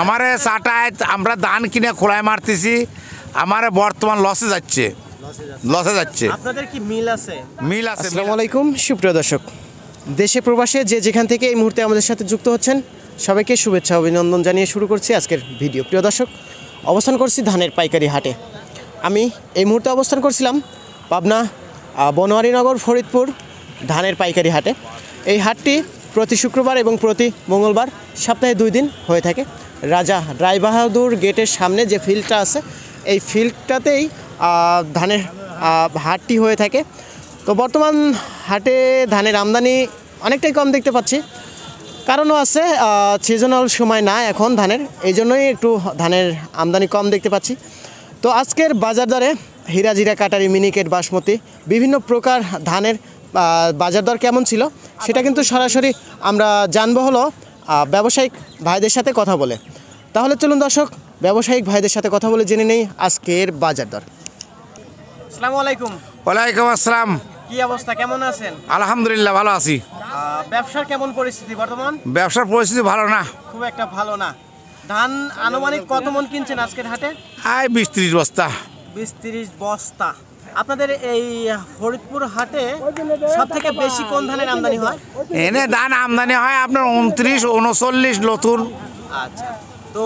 আমারে চাটায় আমরা ধান কিনে খোলায় মারতেছি আমার বর্তমান লসে যাচ্ছে লসে যাচ্ছে আপনাদের কি মিল আছে মিল আছে আসসালামু আলাইকুম সুপ্রিয় দর্শক দেশে প্রবাসে যে যেখান থেকে এই মুহূর্তে আমাদের সাথে যুক্ত হচ্ছেন সবাইকে শুভেচ্ছা অভিনন্দন জানিয়ে শুরু করছি আজকের ভিডিও প্রিয় দর্শক অবস্থান করছি ধানের পাইকারি হাটে আমি এই মুহূর্তে অবস্থান করছিলাম পাবনা বনোয়ারিনগর ফরিদপুর ধানের পাইকারি হাটে এই হাটটি প্রতি শুক্রবার এবং প্রতি মঙ্গলবার সপ্তাহে দুই দিন হয়ে থাকে রাজা রায়বাহাদুর গেটের সামনে যে ফিল্ডটা আছে এই ফিল্ডটাতেই ধানের হাটটি হয়ে থাকে তো বর্তমান হাটে ধানের আমদানি অনেকটাই কম দেখতে পাচ্ছি কারণও আছে সিজনাল সময় না এখন ধানের এই জন্যই একটু ধানের আমদানি কম দেখতে পাচ্ছি তো আজকের বাজার দরে হীরা জিরা কাটারি মিনিকেট বাসমতি বিভিন্ন প্রকার ধানের বাজার দর কেমন ছিল সেটা কিন্তু সরাসরি আমরা জানবো হলো ব্যবসায়িক ভাইদের সাথে কথা বলে তাহলে চলুন দর্শক ব্যবসায়িক ভাইদের সাথে কথা বলে জেনে নেই আজকের বাজার দর আসসালামু আলাইকুম ওয়ালাইকুম আসসালাম কি অবস্থা কেমন আছেন আলহামদুলিল্লাহ ভালো আছি ব্যবসার কেমন পরিস্থিতি বর্তমান ব্যবসার পরিস্থিতি ভালো না খুব একটা ভালো না ধান আনুমানিক কত মন কিনছেন আজকের হাটে আয় বিশ ত্রিশ বস্তা বিশ ত্রিশ বস্তা আপনাদের এই ফরিদপুর হাটে সব থেকে বেশি কোন ধানের আমদানি হয় এনে ধান আমদানি হয় আপনার উনত্রিশ উনচল্লিশ নতুন আচ্ছা তো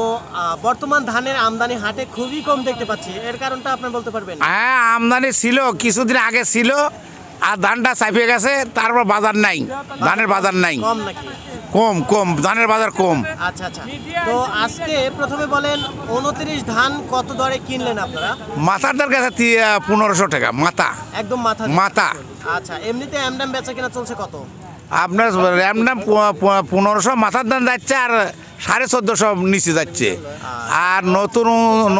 বর্তমান ধানের আমদানি হাটে খুবই কম দেখতে পাচ্ছি এর কারণটা বলতে পারবেন হ্যাঁ আমদানি ছিল কিছুদিন আগে ছিল আর ধানটা চাপিয়ে গেছে তারপর বাজার নাই ধানের বাজার নাই কম কম কম ধানের বাজার কম আচ্ছা আচ্ছা তো আজকে প্রথমে বলেন উনত্রিশ ধান কত দরে কিনলেন আপনারা মাথার দার কাছে পনেরোশো টাকা মাথা একদম মাথা মাথা আচ্ছা এমনিতে অ্যামডাম বেচা কেনা চলছে কত আপনার অ্যামডাম পনেরোশো মাথার দাম যাচ্ছে আর সাড়ে চোদ্দোশো নিচে যাচ্ছে আর নতুন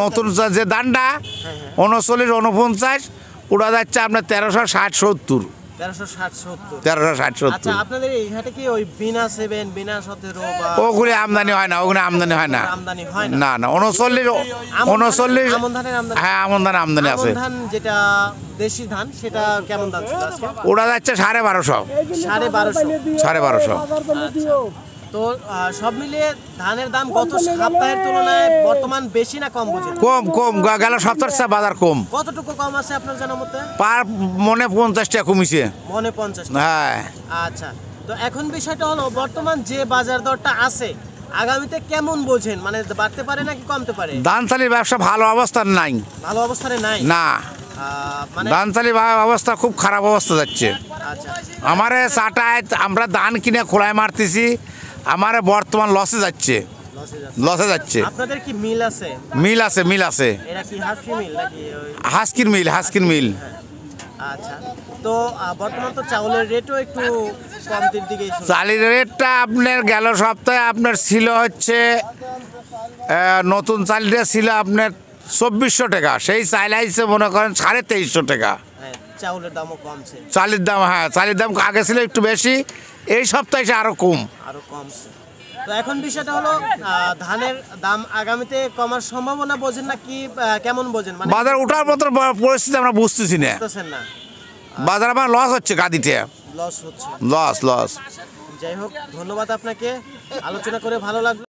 নতুন যে দানটা হ্যাঁ, হ্যাঁ। উনচল্লিশ উনপঞ্চাশ ওটা যাচ্ছে আপনার তেরোশো ষাট সত্তর তেরোশো আচ্ছা, কি ওই বিনা সেভেন বিনা আমদানি হয় না ওগুলো আমদানি হয় না না না হ্যাঁ আমন আমদানি যেটা দেশি ধান সেটা কেমন যাচ্ছে সাড়ে বারোশো সাড়ে বারোশো সাড়ে বারোশো তো সব মিলিয়ে ধানের দাম কত সপ্তাহের তুলনায় বর্তমান বেশি না কম বুঝে কম কম গেল সপ্তাহের চেয়ে বাজার কম কতটুকু কম আছে আপনার জানা মতে পার মনে পঞ্চাশ টাকা কমিছে মনে পঞ্চাশ হ্যাঁ আচ্ছা তো এখন বিষয়টা হলো বর্তমান যে বাজার দরটা আছে আগামীতে কেমন বোঝেন মানে বাড়তে পারে নাকি কমতে পারে ধান চালের ব্যবসা ভালো অবস্থান নাই ভালো অবস্থানে নাই না ধান মানে চালের অবস্থা খুব খারাপ অবস্থা যাচ্ছে আচ্ছা। আমার চাটায় আমরা ধান কিনে খোলায় মারতেছি আমার বর্তমান লসে যাচ্ছে লসে যাচ্ছে মিল আছে মিল আছে মিল আছে হাসকির মিল হাসকির মিল হ্যাঁ। আচ্ছা। তো চালের রেটটা আপনার গেল সপ্তাহে আপনার ছিল হচ্ছে নতুন চালটা ছিল আপনার চব্বিশশো টাকা সেই চাল আইসে মনে করেন সাড়ে তেইশশো টাকা চাউলের দামও কমছে চালের দাম হ্যাঁ চালের দাম আগে ছিল একটু বেশি এই সপ্তাহে এসে আরও কম আরও কমছে তো এখন বিষয়টা হলো ধানের দাম আগামীতে কমার সম্ভাবনা বোঝেন না কি কেমন বোঝেন মানে বাজার ওঠার মতো পরিস্থিতি আমরা বুঝতেছি না না বাজার আমার লস হচ্ছে গাদিতে লস হচ্ছে লস লস যাই হোক ধন্যবাদ আপনাকে আলোচনা করে ভালো লাগলো